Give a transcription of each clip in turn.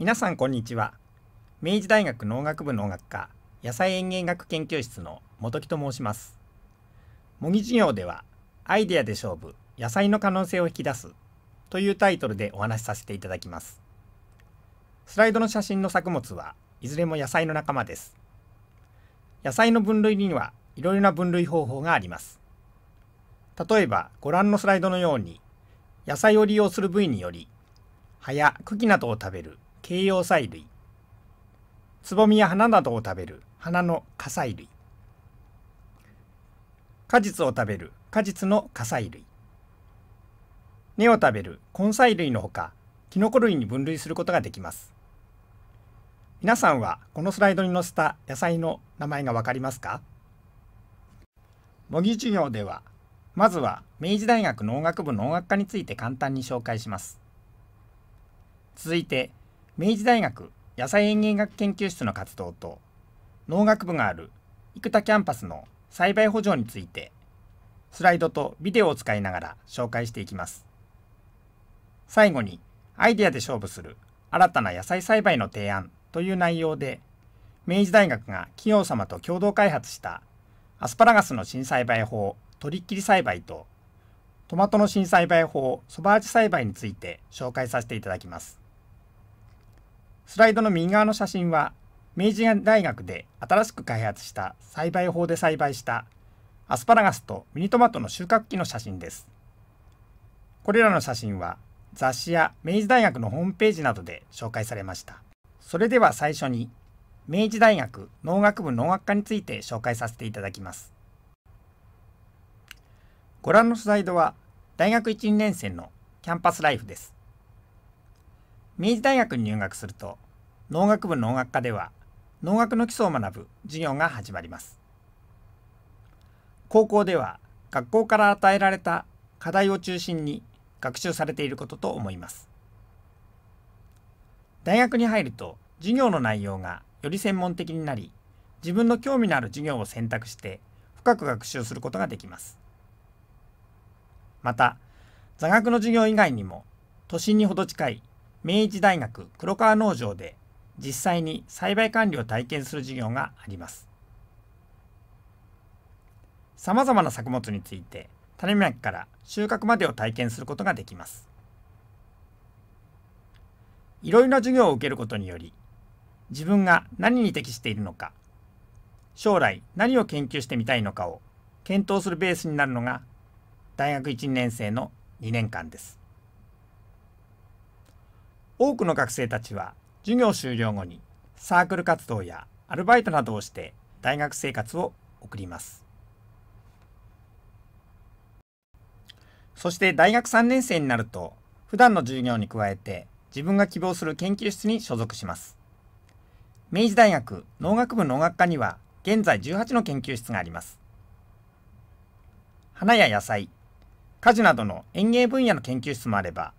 皆さんこんにちは明治大学農学部農学科野菜園芸学研究室の本木と申します模擬授業ではアイデアで勝負野菜の可能性を引き出すというタイトルでお話しさせていただきますスライドの写真の作物はいずれも野菜の仲間です野菜の分類にはいろいろな分類方法があります例えばご覧のスライドのように野菜を利用する部位により葉や茎などを食べる形容菜類つぼみや花などを食べる花の花菜類果実を食べる果実の花菜類根を食べる根菜類のほかキノコ類に分類することができます皆さんはこのスライドに載せた野菜の名前がわかりますか模擬授業ではまずは明治大学農学部農学科について簡単に紹介します続いて明治大学野菜園芸学研究室の活動と農学部がある生田キャンパスの栽培補助についてスライドとビデオを使いながら紹介していきます最後にアイデアで勝負する新たな野菜栽培の提案という内容で明治大学が企業様と共同開発したアスパラガスの新栽培法取り切り栽培とトマトの新栽培法そば味栽培について紹介させていただきますスライドの右側の写真は明治大学で新しく開発した栽培法で栽培したアスパラガスとミニトマトの収穫期の写真です。これらの写真は雑誌や明治大学のホームページなどで紹介されました。それでは最初に明治大学農学部農学科について紹介させていただきます。ご覧のスライドは大学1、2年生のキャンパスライフです。明治大学に入学すると農学部農学科では農学の基礎を学ぶ授業が始まります高校では学校から与えられた課題を中心に学習されていることと思います大学に入ると授業の内容がより専門的になり自分の興味のある授業を選択して深く学習することができますまた座学の授業以外にも都心にほど近い明治大学黒川農場で実際に栽培管理を体験する授業がありますさまざまな作物について種まきから収穫までを体験することができますいろいろな授業を受けることにより自分が何に適しているのか将来何を研究してみたいのかを検討するベースになるのが大学1年生の2年間です多くの学生たちは授業終了後にサークル活動やアルバイトなどをして大学生活を送りますそして大学3年生になると普段の授業に加えて自分が希望する研究室に所属します明治大学農学部農学科には現在18の研究室があります花や野菜果樹などの園芸分野の研究室もあれば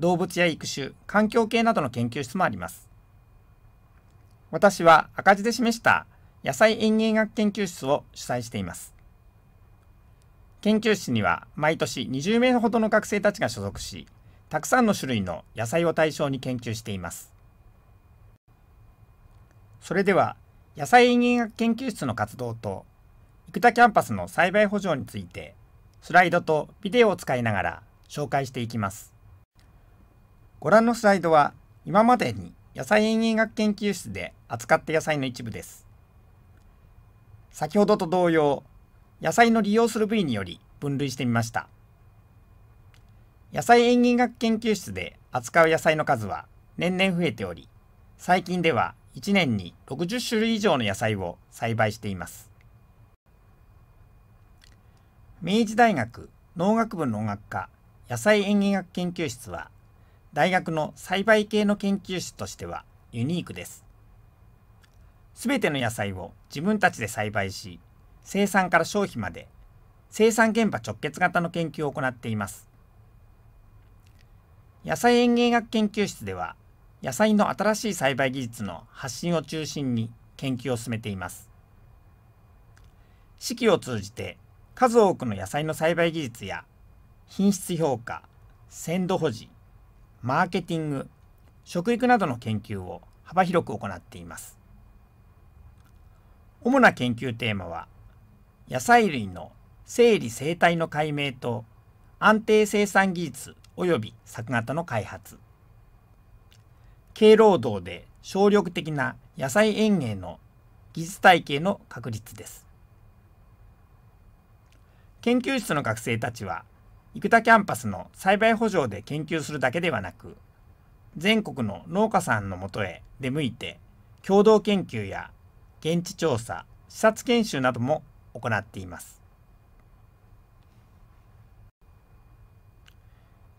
動物や育種、環境系などの研究室もあります。私は赤字で示した野菜園芸学研究室を主催しています。研究室には毎年20名ほどの学生たちが所属し、たくさんの種類の野菜を対象に研究しています。それでは、野菜園芸学研究室の活動と、生田キャンパスの栽培補助について、スライドとビデオを使いながら紹介していきます。ご覧のスライドは今までに野菜園芸学研究室で扱った野菜の一部です。先ほどと同様、野菜の利用する部位により分類してみました。野菜園芸学研究室で扱う野菜の数は年々増えており、最近では1年に60種類以上の野菜を栽培しています。明治大学農学部農学科野菜園芸学研究室は大学の栽培系の研究室としてはユニークです。すべての野菜を自分たちで栽培し、生産から消費まで生産現場直結型の研究を行っています。野菜園芸学研究室では、野菜の新しい栽培技術の発信を中心に研究を進めています。四季を通じて数多くの野菜の栽培技術や品質評価、鮮度保持、マーケティング、食育などの研究を幅広く行っています。主な研究テーマは、野菜類の整理生態の解明と安定生産技術及び作型の開発、軽労働で省力的な野菜園芸の技術体系の確立です。研究室の学生たちは生田キャンパスの栽培補助で研究するだけではなく全国の農家さんのもとへ出向いて共同研究や現地調査視察研修なども行っています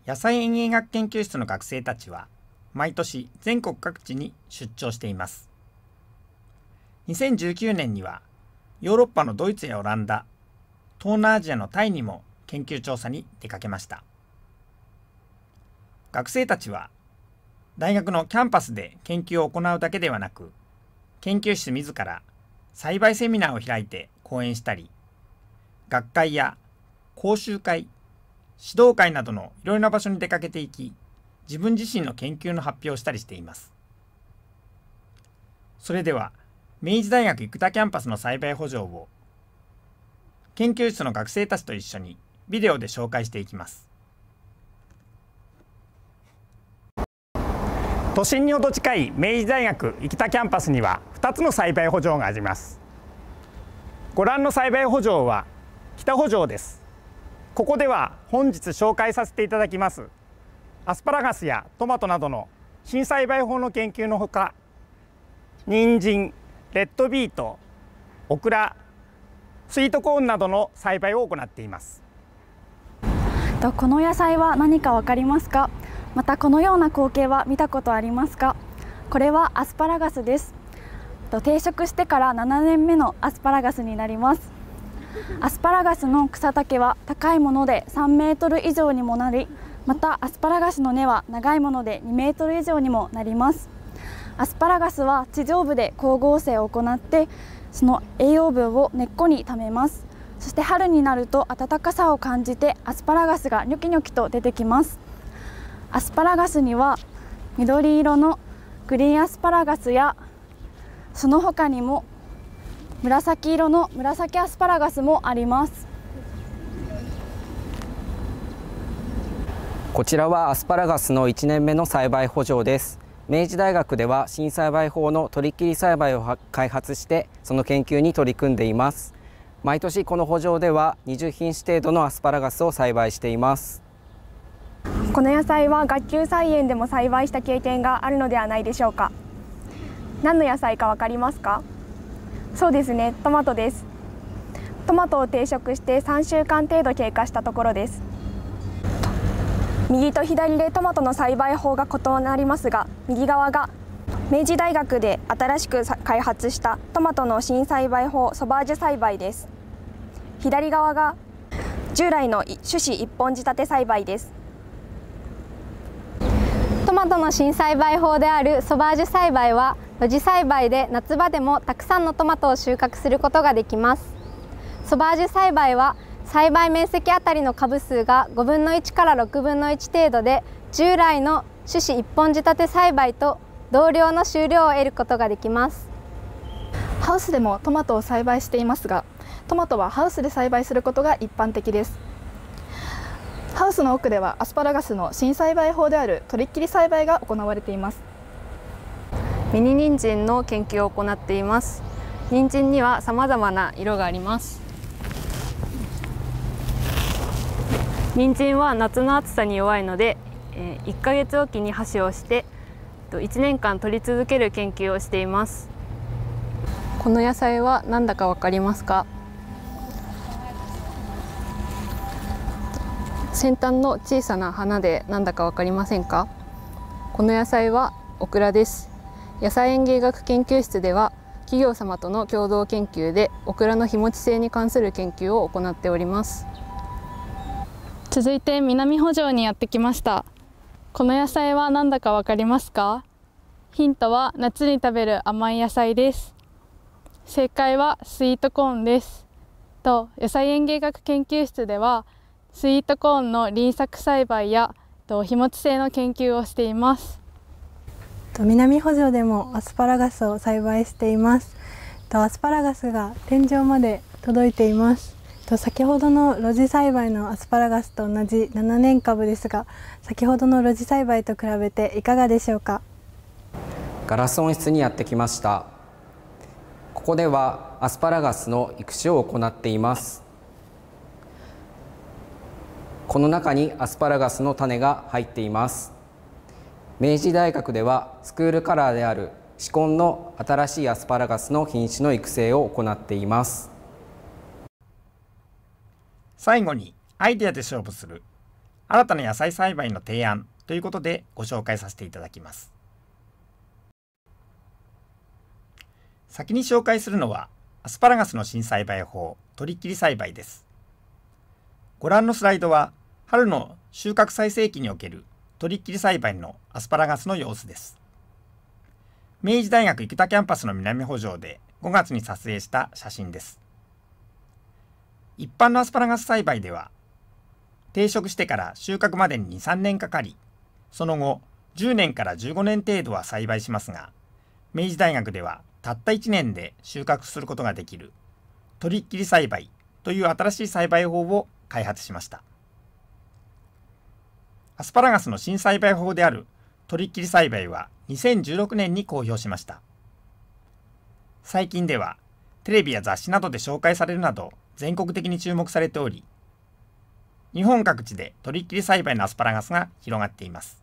野菜園芸学研究室の学生たちは毎年全国各地に出張しています2019年にはヨーロッパのドイツやオランダ東南アジアのタイにも研究調査に出かけました学生たちは大学のキャンパスで研究を行うだけではなく研究室自ら栽培セミナーを開いて講演したり学会や講習会指導会などのいろいろな場所に出かけていき自分自身の研究の発表をしたりしていますそれでは明治大学生田キャンパスの栽培補助を研究室の学生たちと一緒にビデオで紹介していきます都心にほど近い明治大学生田キャンパスには2つの栽培補助がありますご覧の栽培補助は北補助ですここでは本日紹介させていただきますアスパラガスやトマトなどの新栽培法の研究のほか人参、レッドビート、オクラ、スイートコーンなどの栽培を行っていますとこの野菜は何か分かりますかまたこのような光景は見たことありますかこれはアスパラガスですと定食してから7年目のアスパラガスになりますアスパラガスの草丈は高いもので3メートル以上にもなりまたアスパラガスの根は長いもので2メートル以上にもなりますアスパラガスは地上部で光合成を行ってその栄養分を根っこに貯めますそして春になると暖かさを感じてアスパラガスがニョキニョキと出てきますアスパラガスには緑色のグリーンアスパラガスやその他にも紫色の紫アスパラガスもありますこちらはアスパラガスの1年目の栽培補助です明治大学では新栽培法の取り切り栽培を開発してその研究に取り組んでいます毎年この圃場では20品種程度のアスパラガスを栽培していますこの野菜は学級菜園でも栽培した経験があるのではないでしょうか何の野菜かわかりますかそうですねトマトですトマトを定食して3週間程度経過したところです右と左でトマトの栽培法が異なりますが右側が明治大学で新しく開発したトマトの新栽培法ソバージュ栽培です左側が従来の種子一本仕立て栽培ですトマトの新栽培法であるソバージュ栽培は露地栽培で夏場でもたくさんのトマトを収穫することができますソバージュ栽培は栽培面積あたりの株数が5分の1から6分の1程度で従来の種子一本仕立て栽培と同量の収量を得ることができますハウスでもトマトを栽培していますがトマトはハウスで栽培することが一般的ですハウスの奥ではアスパラガスの新栽培法である取り切り栽培が行われていますミニ人参の研究を行っています人参には様々な色があります人参は夏の暑さに弱いので1ヶ月おきに箸をして1年間取り続ける研究をしていますこの野菜は何だかわかりますか先端の小さな花でなんだかわかりませんかこの野菜はオクラです野菜園芸学研究室では企業様との共同研究でオクラの日持ち性に関する研究を行っております続いて南補城にやってきましたこの野菜は何だかわかりますかヒントは夏に食べる甘い野菜です正解はスイートコーンですと野菜園芸学研究室ではスイートコーンの輪作栽培や日持ち性の研究をしています南補助でもアスパラガスを栽培していますアスパラガスが天井まで届いています先ほどの露地栽培のアスパラガスと同じ7年株ですが先ほどの露地栽培と比べていかがでしょうかガラス温室にやってきましたここではアスパラガスの育種を行っていますこの中にアスパラガスの種が入っています明治大学ではスクールカラーである紫根の新しいアスパラガスの品種の育成を行っています最後にアイデアで勝負する新たな野菜栽培の提案ということでご紹介させていただきます先に紹介するのはアスパラガスの新栽培法取り切り栽培ですご覧のスライドは春の収穫最盛期における取り切り栽培のアスパラガスの様子です。明治大学池田キャンパスの南補助で5月に撮影した写真です。一般のアスパラガス栽培では、定植してから収穫までに2、3年かかり、その後10年から15年程度は栽培しますが、明治大学ではたった1年で収穫することができる取り切り栽培という新しい栽培法を開発しました。アスパラガスの新栽培法である取り切り栽培は2016年に公表しました。最近ではテレビや雑誌などで紹介されるなど全国的に注目されており、日本各地で取り切り栽培のアスパラガスが広がっています。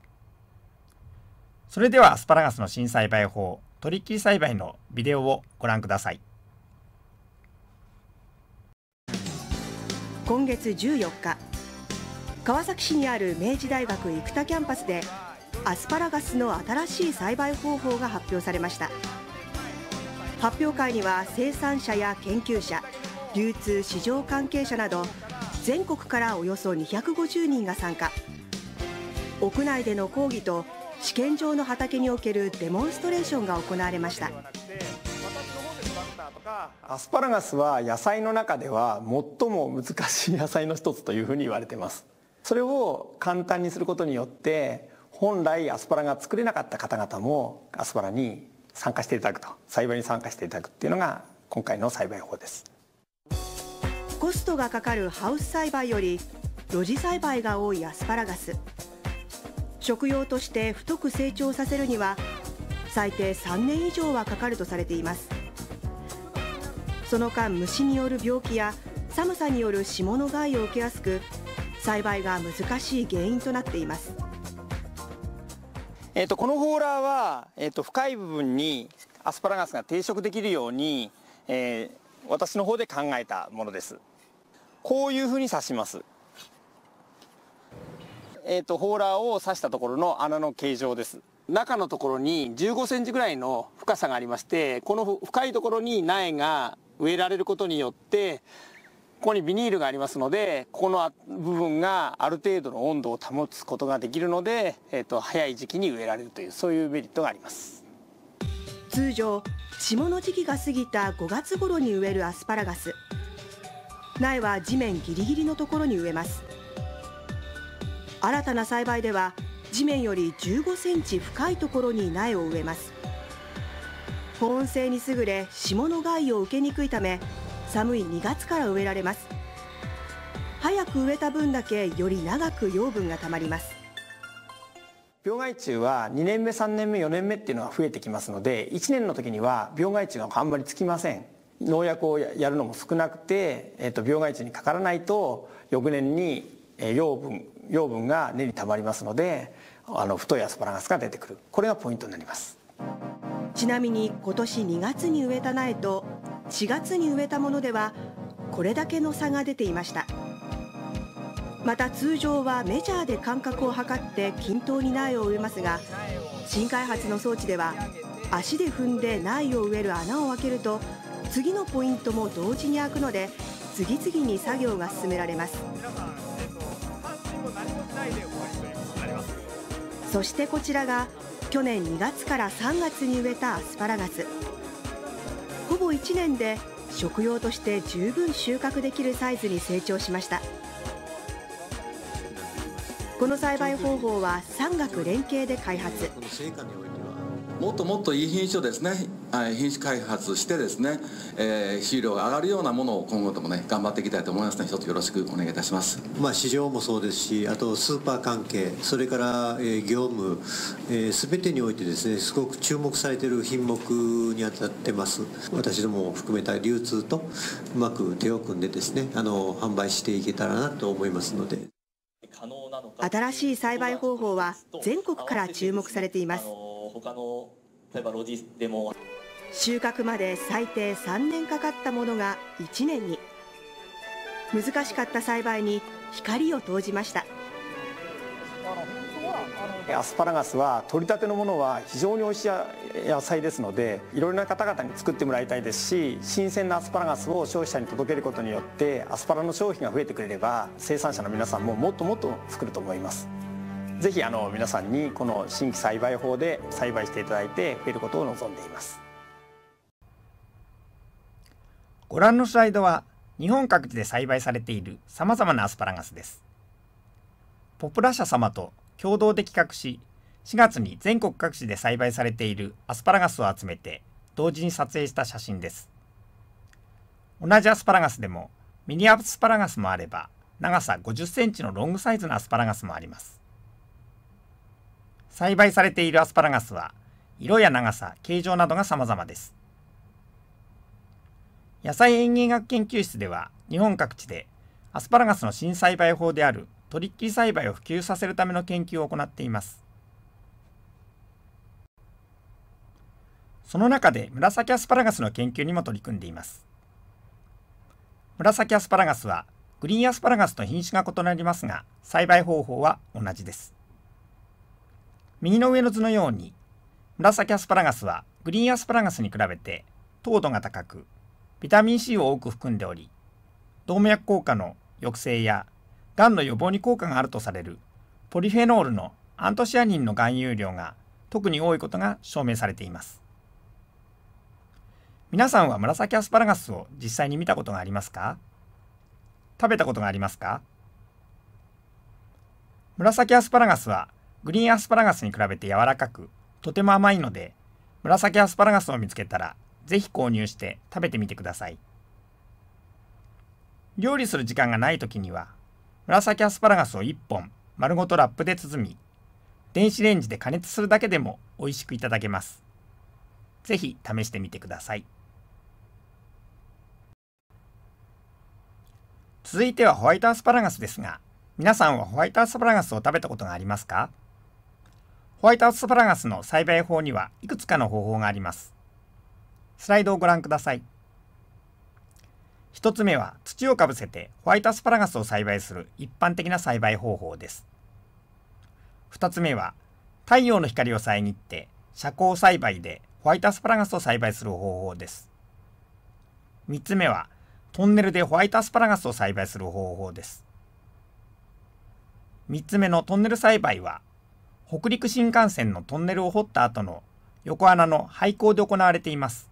それではアスパラガスの新栽培法、取り切り栽培のビデオをご覧ください。今月14日川崎市にある明治大学生田キャンパスでアスパラガスの新しい栽培方法が発表されました発表会には生産者や研究者流通市場関係者など全国からおよそ250人が参加屋内での講義と試験場の畑におけるデモンストレーションが行われましたアスパラガスは野菜の中では最も難しい野菜の一つというふうに言われていますそれを簡単にすることによって本来アスパラが作れなかった方々もアスパラに参加していただくと栽培に参加していただくっていうのが今回の栽培法ですコストがかかるハウス栽培より露地栽培が多いアスパラガス食用として太く成長させるには最低3年以上はかかるとされていますその間虫による病気や寒さによる霜の害を受けやすく栽培が難しい原因となっていますえーと、このホーラーは、えーと、深い部分にアスパラガスが定食できるように、えー、私の方で考えたものですこういうふうに刺しますえーと、とホーラーを刺したところの穴の形状です中のところに15センチぐらいの深さがありましてこの深いところに苗が植えられることによってここにビニールがありますのでここの部分がある程度の温度を保つことができるので、えーと、と早い時期に植えられるというそういうメリットがあります通常霜の時期が過ぎた5月頃に植えるアスパラガス苗は地面ギリギリのところに植えます新たな栽培では地面より15センチ深いところに苗を植えます保温性に優れ霜の害を受けにくいため寒い2月から植えられます早く植えた分だけより長く養分がたまります病害虫は2年目3年目4年目っていうのは増えてきますので1年の時には病害虫があんまりつきません農薬をやるのも少なくて、えー、と病害虫にかからないと翌年に養分養分が根にたまりますのであの太いアスパラガスが出てくるこれがポイントになりますちなみに今年2月に植えた苗と4月に植えたものではこれだけの差が出ていましたまた通常はメジャーで間隔を測って均等に苗を植えますが新開発の装置では足で踏んで苗を植える穴を開けると次のポイントも同時に開くので次々に作業が進められますそしてこちらが去年2月から3月に植えたアスパラガス。ぼ1年で食用として十分収穫できるサイズに成長しましたこの栽培方法は産学連携で開発もっともっといい品種をですね品種開発してですね、えー、収量が上がるようなものを今後ともね頑張っていきたいと思いますので一つよろしくお願いいたします、まあ、市場もそうですしあとスーパー関係それから、え業務、えー、てにおいてですねすごく注目されている品目にあたってます私どもを含めた流通とうまく手を組んでですねあの販売していけたらなと思いますので新しい栽培方法は全国から注目されています他の例えばロジでも収穫まで最低3年かかったものが1年に難しかった栽培に光を投じましたアスパラガスは取り立てのものは非常においしい野菜ですのでいろいろな方々に作ってもらいたいですし新鮮なアスパラガスを消費者に届けることによってアスパラの消費が増えてくれれば生産者の皆さんももっともっと作ると思います。ぜひあの皆さんにこの新規栽培法で栽培していただいて増えることを望んでいますご覧のスライドは日本各地で栽培されているさまざまなアスパラガスですポプラ社様と共同で企画し4月に全国各地で栽培されているアスパラガスを集めて同時に撮影した写真です同じアスパラガスでもミニアスパラガスもあれば長さ50センチのロングサイズのアスパラガスもあります栽培されているアスパラガスは色や長さ、形状などが様々です。野菜園芸学研究室では日本各地でアスパラガスの新栽培法であるトリッキー栽培を普及させるための研究を行っています。その中で紫アスパラガスの研究にも取り組んでいます。紫アスパラガスはグリーンアスパラガスと品種が異なりますが栽培方法は同じです。右の上の図のように紫アスパラガスはグリーンアスパラガスに比べて糖度が高くビタミン C を多く含んでおり動脈硬化の抑制やがんの予防に効果があるとされるポリフェノールのアントシアニンの含有量が特に多いことが証明されています皆さんは紫アスパラガスを実際に見たことがありますか食べたことがありますか紫アスパラガスはグリーンアスパラガスに比べて柔らかく、とても甘いので、紫アスパラガスを見つけたら、ぜひ購入して食べてみてください。料理する時間がないときには、紫アスパラガスを1本丸ごとラップで包み、電子レンジで加熱するだけでも美味しくいただけます。ぜひ試してみてください。続いてはホワイトアスパラガスですが、皆さんはホワイトアスパラガスを食べたことがありますかホワイトアスパラガスの栽培法にはいくつかの方法があります。スライドをご覧ください。一つ目は土をかぶせてホワイトアスパラガスを栽培する一般的な栽培方法です。二つ目は太陽の光を遮って遮光栽培でホワイトアスパラガスを栽培する方法です。三つ目はトンネルでホワイトアスパラガスを栽培する方法です。三つ目のトンネル栽培は北陸新幹線のトンネルを掘った後の横穴の廃校で行われています。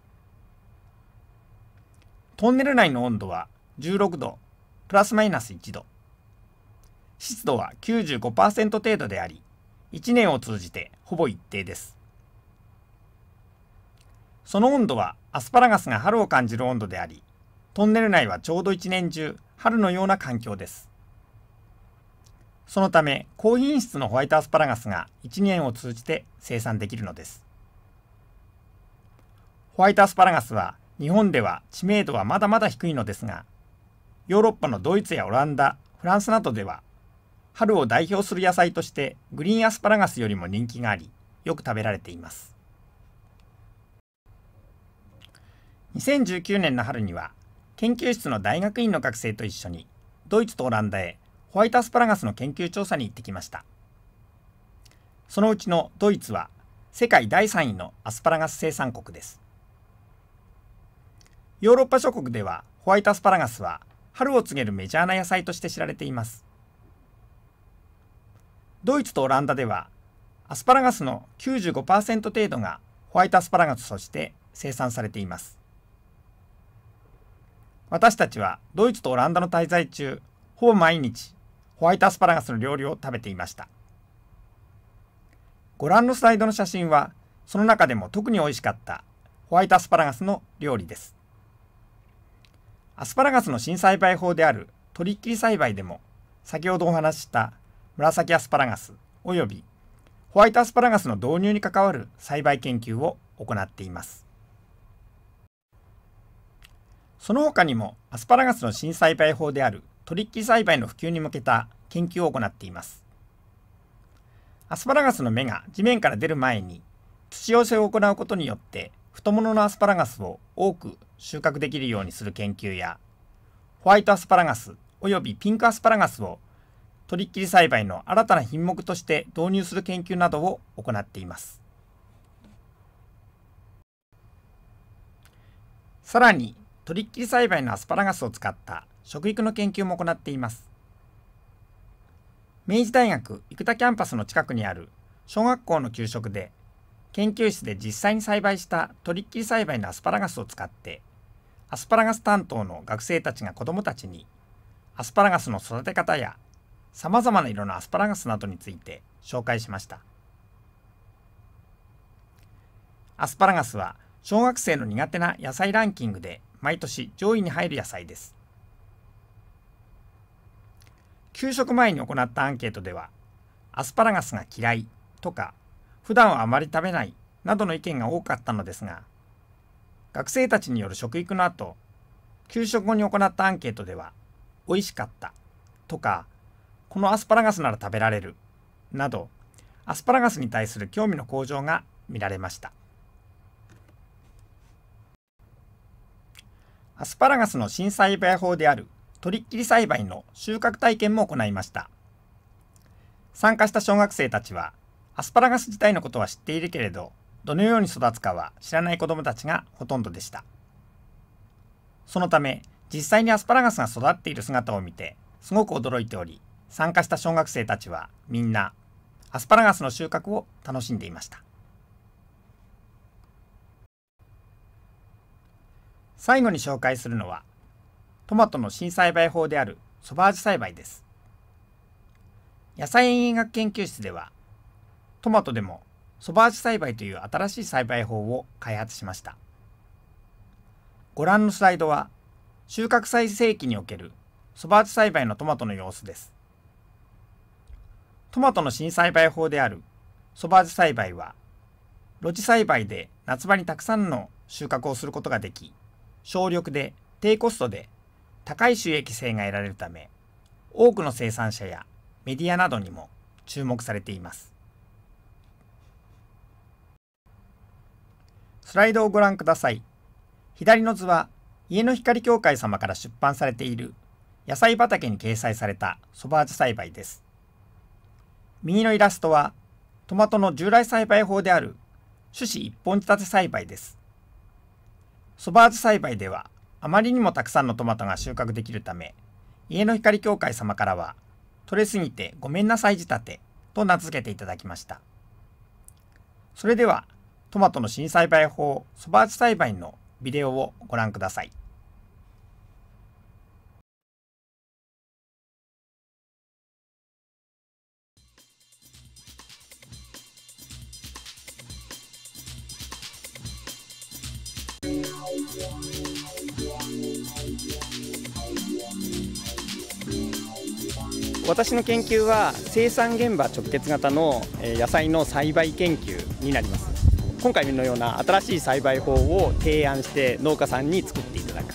トンネル内の温度は16度、プラスマイナス1度。湿度は95%程度であり、1年を通じてほぼ一定です。その温度はアスパラガスが春を感じる温度であり、トンネル内はちょうど一年中春のような環境です。そのため高品質のホワイトアスパラガスが1年を通じて生産できるのです。ホワイトアスパラガスは日本では知名度はまだまだ低いのですが、ヨーロッパのドイツやオランダ、フランスなどでは春を代表する野菜としてグリーンアスパラガスよりも人気がありよく食べられています2019年の春には研究室の大学院の学生と一緒にドイツとオランダへホワイトアスパラガスの研究調査に行ってきましたそのうちのドイツは世界第3位のアスパラガス生産国ですヨーロッパ諸国ではホワイトアスパラガスは春を告げるメジャーな野菜として知られていますドイツとオランダではアスパラガスの95%程度がホワイトアスパラガスとして生産されています私たちはドイツとオランダの滞在中ほぼ毎日ホワイトアスパラガスの料理を食べていました。ご覧のスライドの写真は、その中でも特に美味しかったホワイトアスパラガスの料理です。アスパラガスの新栽培法である取り切り栽培でも、先ほどお話しした紫アスパラガス及びホワイトアスパラガスの導入に関わる栽培研究を行っています。その他にもアスパラガスの新栽培法であるトリ栽培の普及に向けた研究を行っています。アスパラガスの芽が地面から出る前に土寄せを行うことによって太もものアスパラガスを多く収穫できるようにする研究やホワイトアスパラガスおよびピンクアスパラガスを取りっきり栽培の新たな品目として導入する研究などを行っていますさらにとりり栽培のアスパラガスを使った食育の研究も行っています。明治大学生田キャンパスの近くにある小学校の給食で研究室で実際に栽培したトリッキー栽培のアスパラガスを使ってアスパラガス担当の学生たちが子どもたちにアスパラガスの育て方やさまざまな色のアスパラガスなどについて紹介しましたアスパラガスは小学生の苦手な野菜ランキングで毎年上位に入る野菜です給食前に行ったアンケートでは、アスパラガスが嫌いとか、普段はあまり食べないなどの意見が多かったのですが、学生たちによる食育の後、給食後に行ったアンケートでは、美味しかったとか、このアスパラガスなら食べられるなど、アスパラガスに対する興味の向上が見られました。アスパラガスの新栽培法である取り切り栽培の収穫体験も行いました。参加した小学生たちは、アスパラガス自体のことは知っているけれど、どのように育つかは知らない子どもたちがほとんどでした。そのため、実際にアスパラガスが育っている姿を見て、すごく驚いており、参加した小学生たちはみんな、アスパラガスの収穫を楽しんでいました。最後に紹介するのは、トマトの新栽培法であるソバージュ栽培です。野菜園医学研究室では、トマトでもソバージュ栽培という新しい栽培法を開発しました。ご覧のスライドは、収穫最盛期におけるソバージュ栽培のトマトの様子です。トマトの新栽培法であるソバージュ栽培は、露地栽培で夏場にたくさんの収穫をすることができ、省力で低コストで高い収益性が得られるため多くの生産者やメディアなどにも注目されていますスライドをご覧ください左の図は家の光協会様から出版されている野菜畑に掲載されたソバージュ栽培です右のイラストはトマトの従来栽培法である種子一本仕立て栽培ですソバージュ栽培ではあまりにもたくさんのトマトが収穫できるため、家の光協会様からは、取れすぎてごめんなさい仕立てと名付けていただきました。それでは、トマトの新栽培法、そば打ち栽培のビデオをご覧ください。私の研究は生産現場直結型の野菜の栽培研究になります今回のような新しい栽培法を提案して農家さんに作っていただく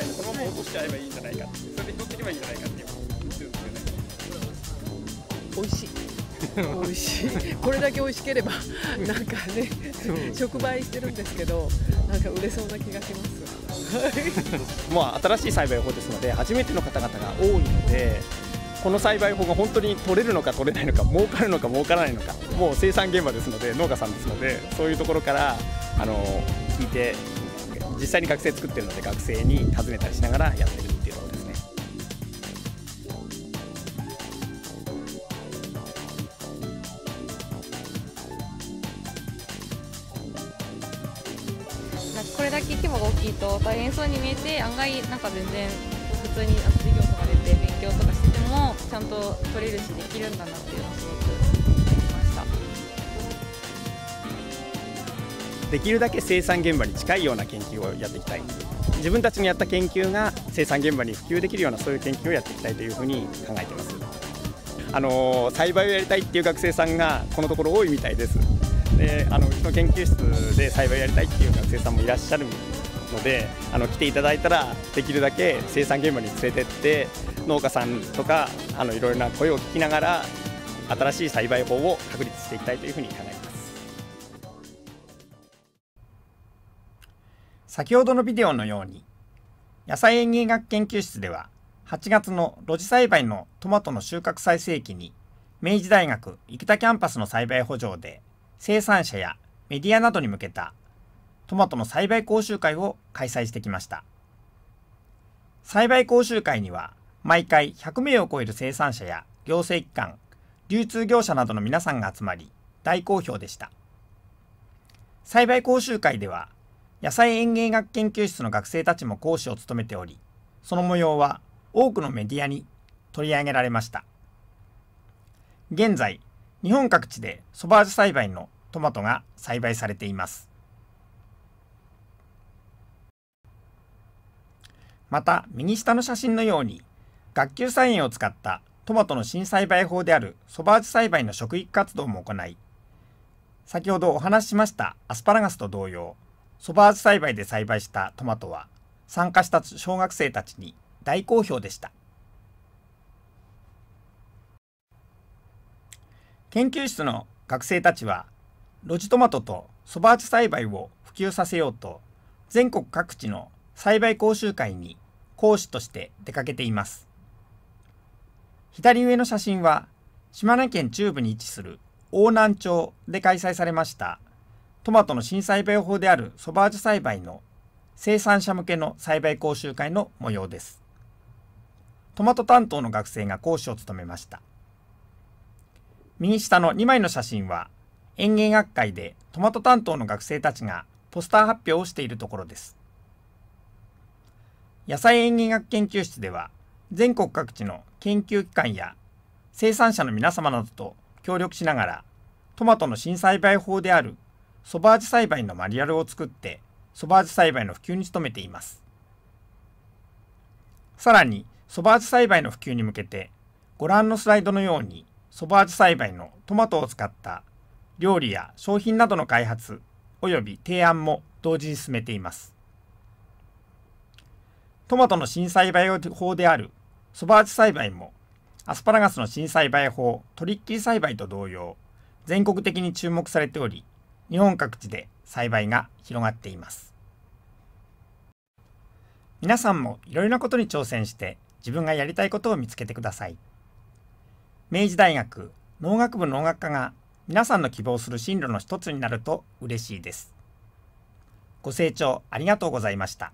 高いのそのまま落としちゃえばいいんじゃないかってそれで拾っていけばいいんじゃないかって言ってるんですよね美味しい美味しいこれだけ美味しければなんかね触媒してるんですけどなんか売れそうな気がしますまあ 新しい栽培法ですので初めての方々が多いのでこの栽培法が本当に取れるのか取れないのか儲かるのか儲からないのかもう生産現場ですので農家さんですのでそういうところからあの聞いて実際に学生作ってるので学生に尋ねたりしながらやってるっていうことですね。これだけ規模が大きいと大変そうに見えて案外なんか全然普通に授業とか出て勉強とかしててもちゃんと取れるしできるんだなっていうのはすごくできるだけ生産現場に近いような研究をやっていきたい自分たちのやった研究が生産現場に普及できるようなそういう研究をやっていきたいというふうに考えていますあの栽培をやりたいっていう学生さんがこのところ多いみたいですであのうちの研究室で栽培をやりたいっていう学生さんもいらっしゃるのであの来ていただいたらできるだけ生産現場に連れてって農家さんとかあのいろいろな声を聞きながら新しい栽培法を確立していきたいというふうに考えています先ほどのビデオのように野菜園芸学研究室では8月の露地栽培のトマトの収穫最盛期に明治大学生田キャンパスの栽培補助で生産者やメディアなどに向けたトマトの栽培講習会を開催してきました栽培講習会には毎回100名を超える生産者や行政機関流通業者などの皆さんが集まり大好評でした栽培講習会では野菜園芸学研究室の学生たちも講師を務めており、その模様は多くのメディアに取り上げられました。現在、日本各地でソバージュ栽培のトマトが栽培されています。また、右下の写真のように、学級菜園を使ったトマトの新栽培法であるソバージュ栽培の食育活動も行い、先ほどお話ししましたアスパラガスと同様、蕎麦味栽培で栽培したトマトは参加した小学生たちに大好評でした研究室の学生たちはロジトマトとソバー栽培を普及させようと全国各地の栽培講習会に講師として出かけています左上の写真は島根県中部に位置する大南町で開催されましたトマトの新栽培法であるソバージュ栽培の生産者向けの栽培講習会の模様です。トマト担当の学生が講師を務めました。右下の2枚の写真は園芸学会でトマト担当の学生たちがポスター発表をしているところです。野菜園芸学研究室では全国各地の研究機関や生産者の皆様などと協力しながらトマトの新栽培法であるソバージ栽培のマニュアルを作って、ソバージ栽培の普及に努めています。さらに、ソバージ栽培の普及に向けて、ご覧のスライドのように、ソバージ栽培のトマトを使った料理や商品などの開発及び提案も同時に進めています。トマトの新栽培法であるソバージ栽培もアスパラガスの新栽培法トリッキー栽培と同様全国的に注目されており日本各地で栽培が広がっています皆さんもいろいろなことに挑戦して自分がやりたいことを見つけてください明治大学農学部農学科が皆さんの希望する進路の一つになると嬉しいですご清聴ありがとうございました